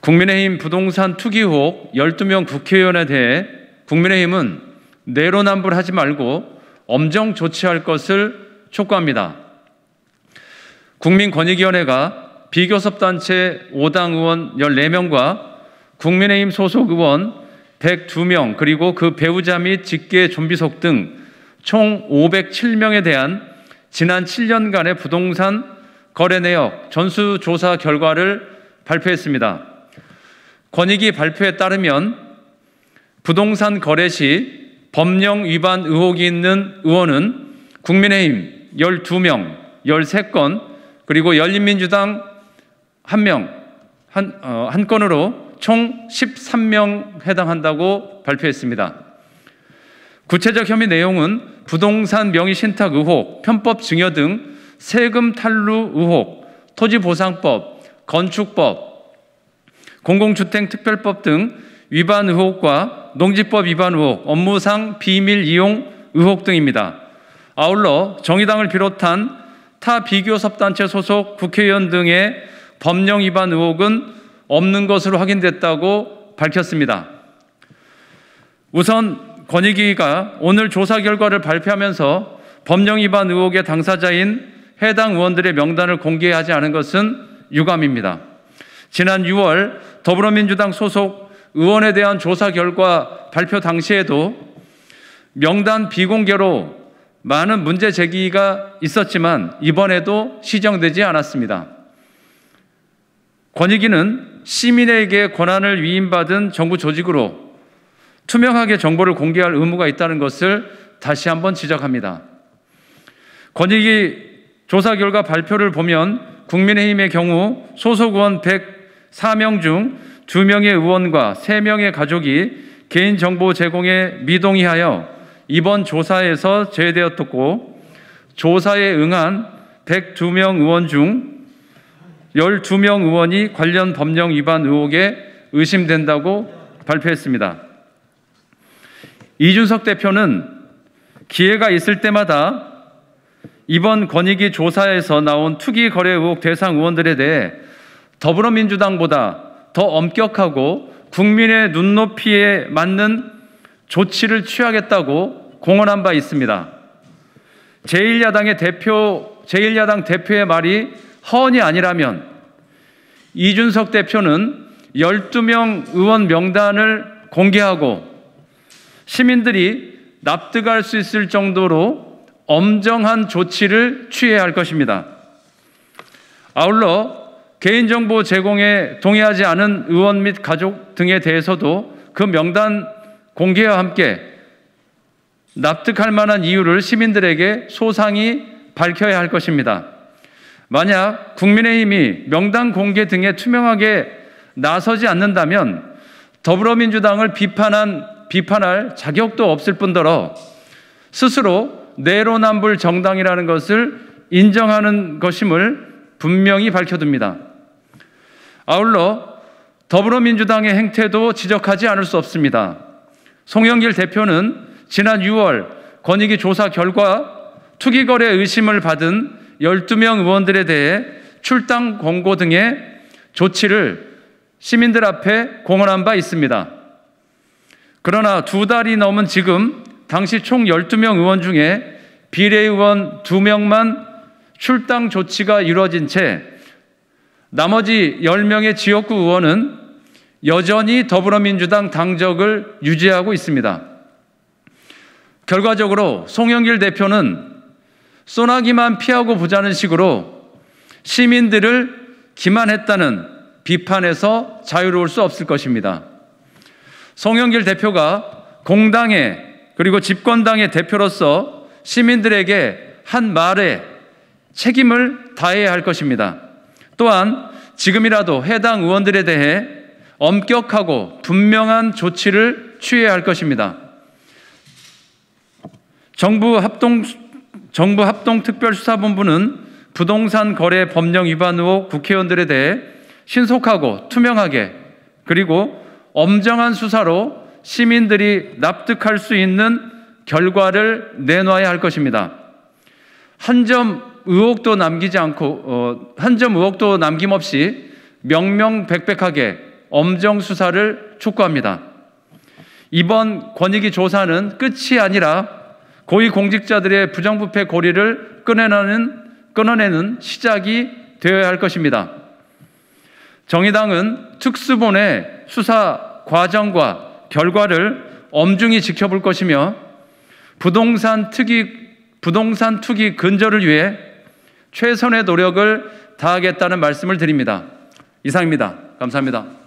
국민의힘 부동산 투기 의혹 12명 국회의원에 대해 국민의힘은 내로남불하지 말고 엄정 조치할 것을 촉구합니다. 국민권익위원회가 비교섭단체 5당 의원 14명과 국민의힘 소속 의원 102명 그리고 그 배우자 및 직계 좀비속 등 총 507명에 대한 지난 7년간의 부동산 거래 내역 전수조사 결과를 발표했습니다. 권익위 발표에 따르면 부동산 거래 시 법령 위반 의혹이 있는 의원은 국민의힘 12명, 13건, 그리고 열린민주당 1명, 한, 어, 한 건으로 총 13명 해당한다고 발표했습니다. 구체적 혐의 내용은 부동산 명의 신탁 의혹, 편법 증여 등 세금 탈루 의혹, 토지 보상법, 건축법, 공공주택특별법 등 위반 의혹과 농지법 위반 의혹, 업무상 비밀 이용 의혹 등입니다. 아울러 정의당을 비롯한 타 비교섭단체 소속 국회의원 등의 법령 위반 의혹은 없는 것으로 확인됐다고 밝혔습니다. 우선 권익위가 오늘 조사 결과를 발표하면서 법령 위반 의혹의 당사자인 해당 의원들의 명단을 공개하지 않은 것은 유감입니다. 지난 6월 더불어민주당 소속 의원에 대한 조사 결과 발표 당시에도 명단 비공개로 많은 문제 제기가 있었지만 이번에도 시정되지 않았습니다. 권익위는 시민에게 권한을 위임받은 정부 조직으로 투명하게 정보를 공개할 의무가 있다는 것을 다시 한번 지적합니다. 권익위 조사 결과 발표를 보면 국민의힘의 경우 소속 의원 100 4명 중 2명의 의원과 3명의 가족이 개인정보 제공에 미동의하여 이번 조사에서 제외되었고 조사에 응한 102명 의원 중 12명 의원이 관련 법령 위반 의혹에 의심된다고 발표했습니다. 이준석 대표는 기회가 있을 때마다 이번 권익위 조사에서 나온 투기 거래 의혹 대상 의원들에 대해 더불어민주당보다 더 엄격하고 국민의 눈높이에 맞는 조치를 취하겠다고 공언한 바 있습니다. 제1야당의 대표, 제1야당 대표의 말이 허언이 아니라면 이준석 대표는 12명 의원 명단을 공개하고 시민들이 납득할 수 있을 정도로 엄정한 조치를 취해야 할 것입니다. 아울러 개인정보 제공에 동의하지 않은 의원 및 가족 등에 대해서도 그 명단 공개와 함께 납득할 만한 이유를 시민들에게 소상히 밝혀야 할 것입니다. 만약 국민의힘이 명단 공개 등에 투명하게 나서지 않는다면 더불어민주당을 비판한 비판할 자격도 없을 뿐더러 스스로 내로남불 정당이라는 것을 인정하는 것임을 분명히 밝혀둡니다. 아울러 더불어민주당의 행태도 지적하지 않을 수 없습니다. 송영길 대표는 지난 6월 권익위 조사 결과 투기거래 의심을 받은 12명 의원들에 대해 출당 권고 등의 조치를 시민들 앞에 공언한 바 있습니다. 그러나 두 달이 넘은 지금 당시 총 12명 의원 중에 비례의원 2명만 출당 조치가 이루어진 채 나머지 10명의 지역구 의원은 여전히 더불어민주당 당적을 유지하고 있습니다. 결과적으로 송영길 대표는 소나기만 피하고 보자는 식으로 시민들을 기만했다는 비판에서 자유로울 수 없을 것입니다. 송영길 대표가 공당의 그리고 집권당의 대표로서 시민들에게 한 말에 책임을 다해야 할 것입니다. 또한 지금이라도 해당 의원들에 대해 엄격하고 분명한 조치를 취해야 할 것입니다. 정부 합동 정부 합동 특별수사본부는 부동산 거래 법령 위반 의 국회의원들에 대해 신속하고 투명하게 그리고 엄정한 수사로 시민들이 납득할 수 있는 결과를 내놔야 할 것입니다. 한점 의혹도 남기지 않고 어, 한점 의혹도 남김없이 명명백백하게 엄정 수사를 촉구합니다. 이번 권익위 조사는 끝이 아니라 고위공직자들의 부정부패 고리를 끊어내는, 끊어내는 시작이 되어야 할 것입니다. 정의당은 특수본의 수사 과정과 결과를 엄중히 지켜볼 것이며 부동산 특이 부동산 투기 근절을 위해 최선의 노력을 다하겠다는 말씀을 드립니다. 이상입니다. 감사합니다.